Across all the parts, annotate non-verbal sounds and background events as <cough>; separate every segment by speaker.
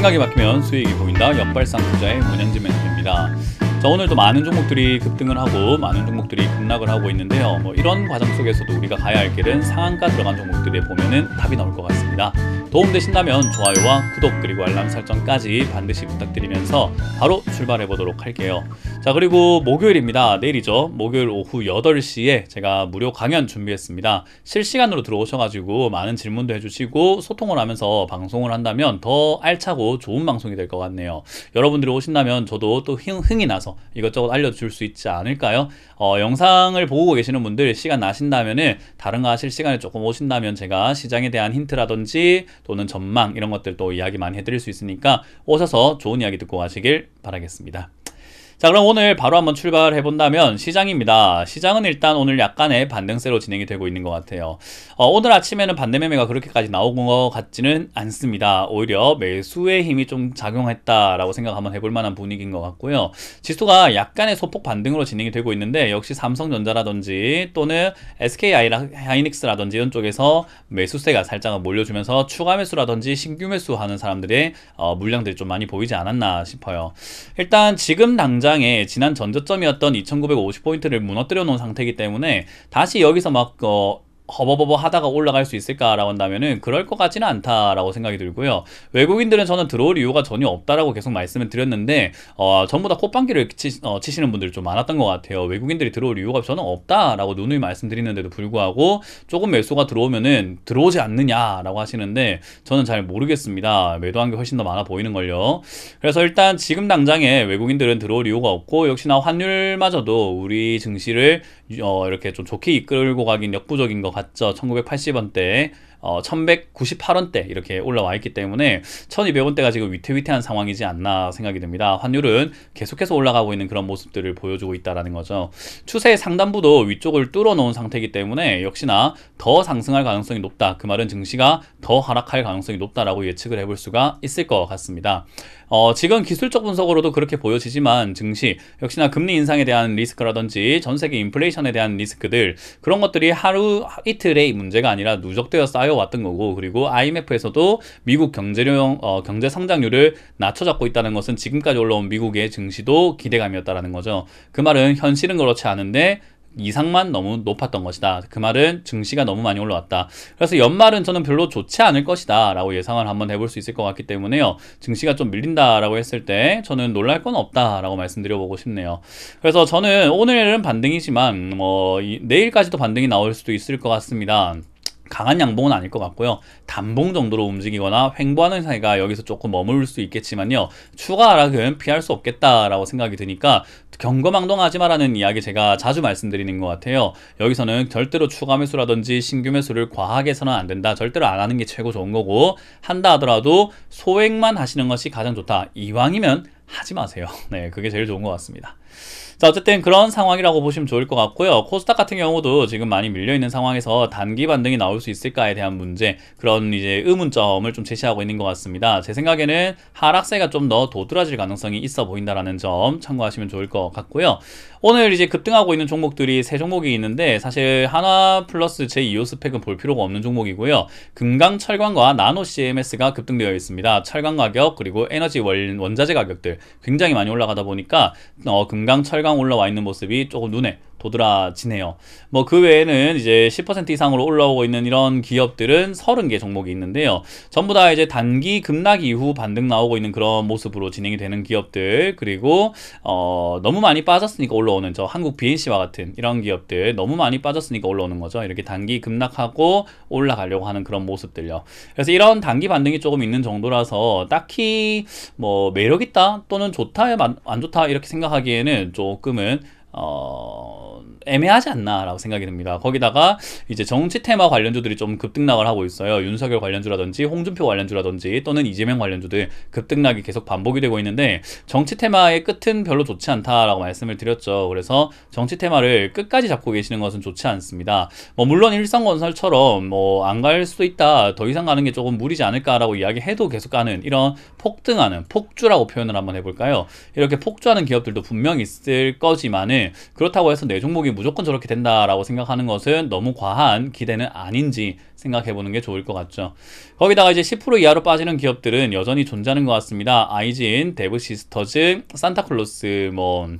Speaker 1: 생각이 바뀌면 수익이 보인다. 역발상 투자의 문현지 멘트입니다. 자, 오늘도 많은 종목들이 급등을 하고 많은 종목들이 급락을 하고 있는데요. 뭐 이런 과정 속에서도 우리가 가야 할 길은 상한가 들어간 종목들에 보면은 답이 나올 것 같습니다. 도움되신다면 좋아요와 구독 그리고 알람 설정까지 반드시 부탁드리면서 바로 출발해 보도록 할게요. 자 그리고 목요일입니다 내일이죠 목요일 오후 8시에 제가 무료 강연 준비했습니다 실시간으로 들어오셔가지고 많은 질문도 해주시고 소통을 하면서 방송을 한다면 더 알차고 좋은 방송이 될 것 같네요 여러분들이 오신다면 저도 또 흥, 이 나서 이것저것 알려줄 수 있지 않을까요 어, 영상을 보고 계시는 분들 시간 나신다면은 다른 거 하실 시간에 조금 오신다면 제가 시장에 대한 힌트라든지 또는 전망 이런 것들도 이야기 많이 해드릴 수 있으니까 오셔서 좋은 이야기 듣고 가시길 바라겠습니다 자 그럼 오늘 바로 한번 출발해 본다면 시장입니다. 시장은 일단 오늘 약간의 반등세로 진행이 되고 있는 것 같아요. 어, 오늘 아침에는 반대매매가 그렇게까지 나온 것 같지는 않습니다. 오히려 매수의 힘이 좀 작용했다라고 생각 한번 해볼 만한 분위기인 것 같고요. 지수가 약간의 소폭 반등으로 진행이 되고 있는데 역시 삼성전자라든지 또는 SK하이닉스라든지 이런 쪽에서 매수세가 살짝 몰려주면서 추가 매수라든지 신규 매수하는 사람들의 어, 물량들이 좀 많이 보이지 않았나 싶어요. 일단 지금 당장 권장에 지난 전저점이었던 2950포인트를 무너뜨려 놓은 상태이기 때문에 다시 여기서 막 어, 허버버버 하다가 올라갈 수 있을까라고 한다면은 그럴 것 같지는 않다라고 생각이 들고요. 외국인들은 저는 들어올 이유가 전혀 없다라고 계속 말씀을 드렸는데 어, 전부 다 콧방귀를 치, 어, 시는 분들이 좀 많았던 것 같아요. 외국인들이 들어올 이유가 저는 없다라고 누누이 말씀드리는데도 불구하고 조금 매수가 들어오면은 들어오지 않느냐라고 하시는데 저는 잘 모르겠습니다. 매도한 게 훨씬 더 많아 보이는 걸요. 그래서 일단 지금 당장에 외국인들은 들어올 이유가 없고 역시나 환율마저도 우리 증시를 어, 이렇게 좀 좋게 이끌고 가긴 역부족인 것 같죠. 1980원대, 어, 1198원대 이렇게 올라와 있기 때문에 1200원대가 지금 위태위태한 상황이지 않나 생각이 듭니다. 환율은 계속해서 올라가고 있는 그런 모습들을 보여주고 있다는 거죠. 추세의 상단부도 위쪽을 뚫어 놓은 상태이기 때문에 역시나 더 상승할 가능성이 높다. 그 말은 증시가 더 하락할 가능성이 높다라고 예측을 해볼 수가 있을 것 같습니다. 어, 지금 기술적 분석으로도 그렇게 보여지지만 증시 역시나 금리 인상에 대한 리스크라든지 전 세계 인플레이션에 대한 리스크들 그런 것들이 하루 이틀의 문제가 아니라 누적되어 쌓여왔던 거고 그리고 IMF에서도 미국 경제령 어, 경제 성장률을 낮춰잡고 있다는 것은 지금까지 올라온 미국의 증시도 기대감이었다라는 거죠. 그 말은 현실은 그렇지 않은데 이상만 너무 높았던 것이다. 그 말은 증시가 너무 많이 올라왔다. 그래서 연말은 저는 별로 좋지 않을 것이다. 라고 예상을 한번 해볼 수 있을 것 같기 때문에요. 증시가 좀 밀린다라고 했을 때 저는 놀랄 건 없다라고 말씀드려보고 싶네요. 그래서 저는 오늘은 반등이지만 뭐 내일까지도 반등이 나올 수도 있을 것 같습니다. 강한 양봉은 아닐 것 같고요. 단봉 정도로 움직이거나 횡보하는 사이가 여기서 조금 머무를 수 있겠지만요. 추가 하락은 피할 수 없겠다라고 생각이 드니까 경거망동하지 마라는 이야기 제가 자주 말씀드리는 것 같아요. 여기서는 절대로 추가 매수라든지 신규 매수를 과하게 해서는 안 된다. 절대로 안 하는 게 최고 좋은 거고 한다 하더라도 소액만 하시는 것이 가장 좋다. 이왕이면 하지 마세요. <laughs> 네, 그게 제일 좋은 것 같습니다. 자, 어쨌든 그런 상황이라고 보시면 좋을 것 같고요. 코스닥 같은 경우도 지금 많이 밀려있는 상황에서 단기 반등이 나올 수 있을까에 대한 문제, 그런 이제 의문점을 좀 제시하고 있는 것 같습니다. 제 생각에는 하락세가 좀 더 도드라질 가능성이 있어 보인다라는 점 참고하시면 좋을 것 같고요. 오늘 이제 급등하고 있는 종목들이 세 종목이 있는데 사실 하나 플러스 제2호 스펙은 볼 필요가 없는 종목이고요. 금강 철강과 나노 CMS가 급등되어 있습니다. 철강 가격 그리고 에너지 원, 원자재 가격들 굉장히 많이 올라가다 보니까 어, 금강 철강 올라와 있는 모습이 조금 눈에 도드라지네요. 뭐 그 외에는 이제 10% 이상으로 올라오고 있는 이런 기업들은 30개 종목이 있는데요. 전부 다 이제 단기 급락 이후 반등 나오고 있는 그런 모습으로 진행이 되는 기업들 그리고 어 너무 많이 빠졌으니까 올라오는 저 한국 BNC와 같은 이런 기업들 너무 많이 빠졌으니까 올라오는 거죠. 이렇게 단기 급락하고 올라가려고 하는 그런 모습들요. 그래서 이런 단기 반등이 조금 있는 정도라서 딱히 뭐 매력 있다 또는 좋다 안 좋다 이렇게 생각하기에는 조금은 어 애매하지 않나라고 생각이 듭니다. 거기다가 이제 정치 테마 관련주들이 좀 급등락을 하고 있어요. 윤석열 관련주라든지 홍준표 관련주라든지 또는 이재명 관련주들 급등락이 계속 반복이 되고 있는데 정치 테마의 끝은 별로 좋지 않다라고 말씀을 드렸죠. 그래서 정치 테마를 끝까지 잡고 계시는 것은 좋지 않습니다. 뭐 물론 일상건설처럼 뭐 안 갈 수도 있다. 더 이상 가는 게 조금 무리지 않을까라고 이야기해도 계속 가는 이런 폭등하는 폭주라고 표현을 한번 해볼까요? 이렇게 폭주하는 기업들도 분명히 있을 거지만은 그렇다고 해서 내 종목이 무조건 저렇게 된다라고 생각하는 것은 너무 과한 기대는 아닌지 생각해 보는 게 좋을 것 같죠. 거기다가 이제 10% 이하로 빠지는 기업들은 여전히 존재하는 것 같습니다. 아이진, 데브시스터즈, 산타클로스, 뭐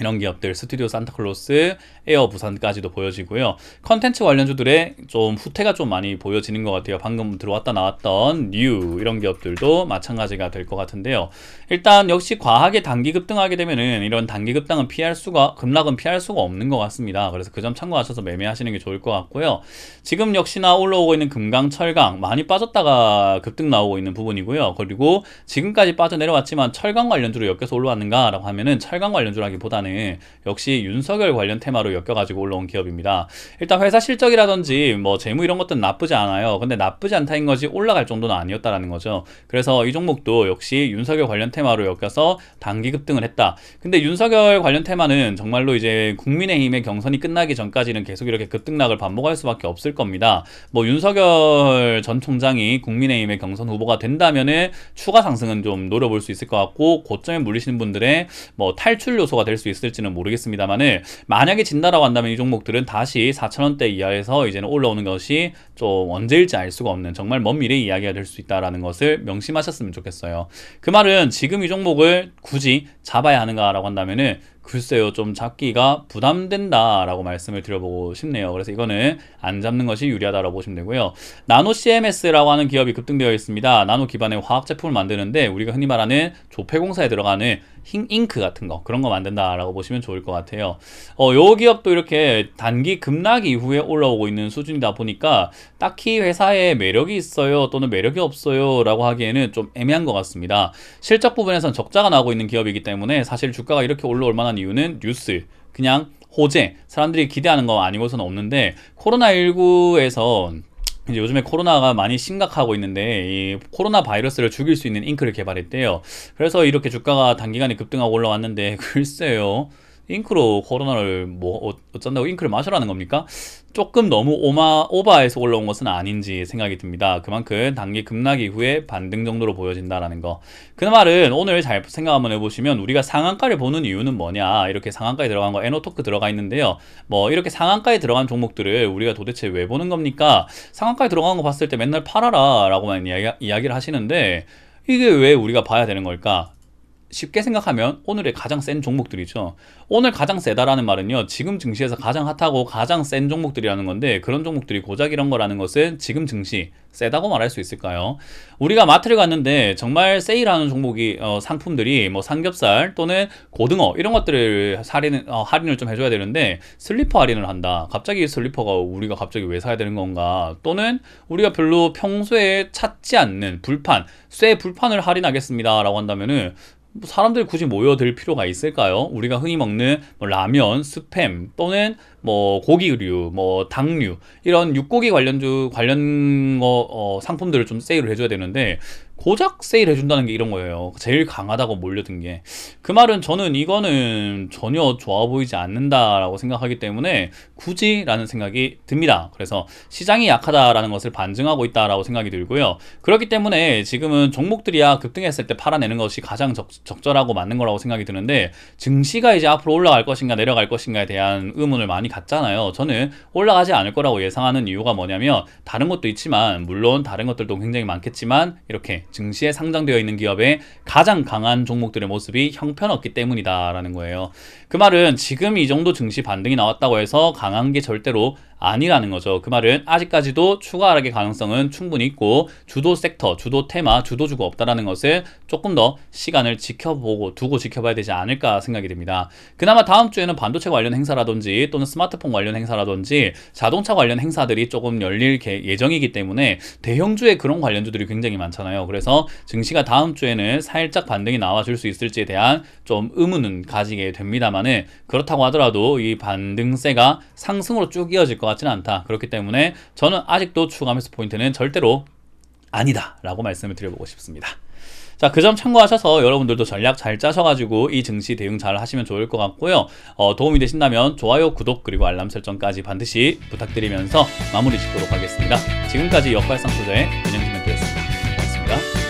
Speaker 1: 이런 기업들 스튜디오 산타클로스 에어 부산까지도 보여지고요. 컨텐츠 관련주들의 좀 후퇴가 좀 많이 보여지는 것 같아요. 방금 들어왔다 나왔던 뉴 이런 기업들도 마찬가지가 될 것 같은데요. 일단 역시 과하게 단기 급등하게 되면은 이런 단기 급등은 피할 수가 급락은 피할 수가 없는 것 같습니다. 그래서 그 점 참고하셔서 매매하시는 게 좋을 것 같고요. 지금 역시나 올라오고 있는 금강 철강 많이 빠졌다가 급등 나오고 있는 부분이고요. 그리고 지금까지 빠져내려왔지만 철강 관련주로 엮여서 올라왔는가라고 하면은 철강 관련주라기보다는 역시 윤석열 관련 테마로 엮여가지고 올라온 기업입니다. 일단 회사 실적이라든지 뭐 재무 이런 것들은 나쁘지 않아요. 근데 나쁘지 않다인 거지 올라갈 정도는 아니었다라는 거죠. 그래서 이 종목도 역시 윤석열 관련 테마로 엮여서 단기 급등을 했다. 근데 윤석열 관련 테마는 정말로 이제 국민의힘의 경선이 끝나기 전까지는 계속 이렇게 급등락을 반복할 수밖에 없을 겁니다. 뭐 윤석열 전 총장이 국민의힘의 경선 후보가 된다면은 추가 상승은 좀 노려볼 수 있을 것 같고 고점에 물리시는 분들의 뭐 탈출 요소가 될 수 있을지는 모르겠습니다만은 만약에 진다 오다라고 한다면 이 종목들은 다시 4,000원대 이하에서 이제는 올라오는 것이 좀 언제일지 알 수가 없는 정말 먼 미래 이야기가 될 수 있다라는 것을 명심하셨으면 좋겠어요. 그 말은 지금 이 종목을 굳이 잡아야 하는가라고 한다면은 글쎄요 좀 잡기가 부담된다 라고 말씀을 드려보고 싶네요 그래서 이거는 안 잡는 것이 유리하다라고 보시면 되고요 나노 CMS라고 하는 기업이 급등되어 있습니다 나노 기반의 화학 제품을 만드는데 우리가 흔히 말하는 조폐공사에 들어가는 흰 잉크 같은 거 그런 거 만든다 라고 보시면 좋을 것 같아요 어, 요 기업도 이렇게 단기 급락 이후에 올라오고 있는 수준이다 보니까 딱히 회사에 매력이 있어요 또는 매력이 없어요 라고 하기에는 좀 애매한 것 같습니다 실적 부분에선 적자가 나고 오 있는 기업이기 때문에 사실 주가가 이렇게 올라올 만한 늘어난 이유는 뉴스, 그냥 호재, 사람들이 기대하는 거 아니고서는 없는데 코로나19에서 이제 요즘에 코로나가 많이 심각하고 있는데 이 코로나 바이러스를 죽일 수 있는 잉크를 개발했대요. 그래서 이렇게 주가가 단기간에 급등하고 올라왔는데 <laughs> 글쎄요. 잉크로 코로나를 뭐 어, 어쩐다고 잉크를 마셔라는 겁니까? 조금 너무 오마, 오바해서 올라온 것은 아닌지 생각이 듭니다. 그만큼 단기 급락 이후에 반등 정도로 보여진다라는 거. 그 말은 오늘 잘 생각 한번 해보시면 우리가 상한가를 보는 이유는 뭐냐. 이렇게 상한가에 들어간 거 에노토크 들어가 있는데요. 뭐 이렇게 상한가에 들어간 종목들을 우리가 도대체 왜 보는 겁니까? 상한가에 들어간 거 봤을 때 맨날 팔아라 라고만 이야기, 이야기를 하시는데 이게 왜 우리가 봐야 되는 걸까? 쉽게 생각하면 오늘의 가장 센 종목들이죠. 오늘 가장 세다라는 말은요. 지금 증시에서 가장 핫하고 가장 센 종목들이라는 건데 그런 종목들이 고작 이런 거라는 것은 지금 증시 세다고 말할 수 있을까요? 우리가 마트를 갔는데 정말 세일하는 종목이 어, 상품들이 뭐 삼겹살 또는 고등어 이런 것들을 할인, 어, 할인을 좀 해줘야 되는데 슬리퍼 할인을 한다. 갑자기 슬리퍼가 우리가 갑자기 왜 사야 되는 건가? 또는 우리가 별로 평소에 찾지 않는 불판, 쇠 불판을 할인하겠습니다라고 한다면은 뭐 사람들이 굳이 모여들 필요가 있을까요? 우리가 흔히 먹는 뭐 라면, 스팸 또는 뭐 고기류, 뭐 당류 이런 육고기 관련주 관련 거 어, 상품들을 좀 세일을 해줘야 되는데 고작 세일 해준다는 게 이런 거예요. 제일 강하다고 몰려든 게. 그 말은 저는 이거는 전혀 좋아 보이지 않는다라고 생각하기 때문에 굳이 라는 생각이 듭니다. 그래서 시장이 약하다라는 것을 반증하고 있다라고 생각이 들고요. 그렇기 때문에 지금은 종목들이야 급등했을 때 팔아내는 것이 가장 적, 절하고 맞는 거라고 생각이 드는데 증시가 이제 앞으로 올라갈 것인가 내려갈 것인가에 대한 의문을 많이 갖잖아요. 저는 올라가지 않을 거라고 예상하는 이유가 뭐냐면 다른 것도 있지만 물론 다른 것들도 굉장히 많겠지만 이렇게 증시에 상장되어 있는 기업의 가장 강한 종목들의 모습이 형편없기 때문이다라는 거예요. 그 말은 지금 이 정도 증시 반등이 나왔다고 해서 강한 게 절대로 아니라는 거죠. 그 말은 아직까지도 추가 하락 가능성은 충분히 있고 주도 섹터, 주도 테마, 주도주가 없다라는 것을 조금 더 시간을 지켜보고 두고 지켜봐야 되지 않을까 생각이 됩니다 그나마 다음 주에는 반도체 관련 행사라든지 또는 스마트폰 관련 행사라든지 자동차 관련 행사들이 조금 열릴 예정이기 때문에 대형주의 그런 관련주들이 굉장히 많잖아요. 그래서 증시가 다음 주에는 살짝 반등이 나와줄 수 있을지에 대한 좀 의문은 가지게 됩니다만은 그렇다고 하더라도 이 반등세가 상승으로 쭉 이어질 것것 같지는 않다. 그렇기 때문에 저는 아직도 추가하면서 포인트는 절대로 아니다 라고 말씀을 드려보고 싶습니다. 자, 그 점 참고하셔서 여러분들도 전략 잘 짜셔가지고 이 증시 대응 잘 하시면 좋을 것 같고요. 어, 도움이 되신다면 좋아요, 구독, 그리고 알람 설정까지 반드시 부탁드리면서 마무리 짓도록 하겠습니다. 지금까지 역발상 투자의 윤영진 멘트였습니다. 고맙습니다.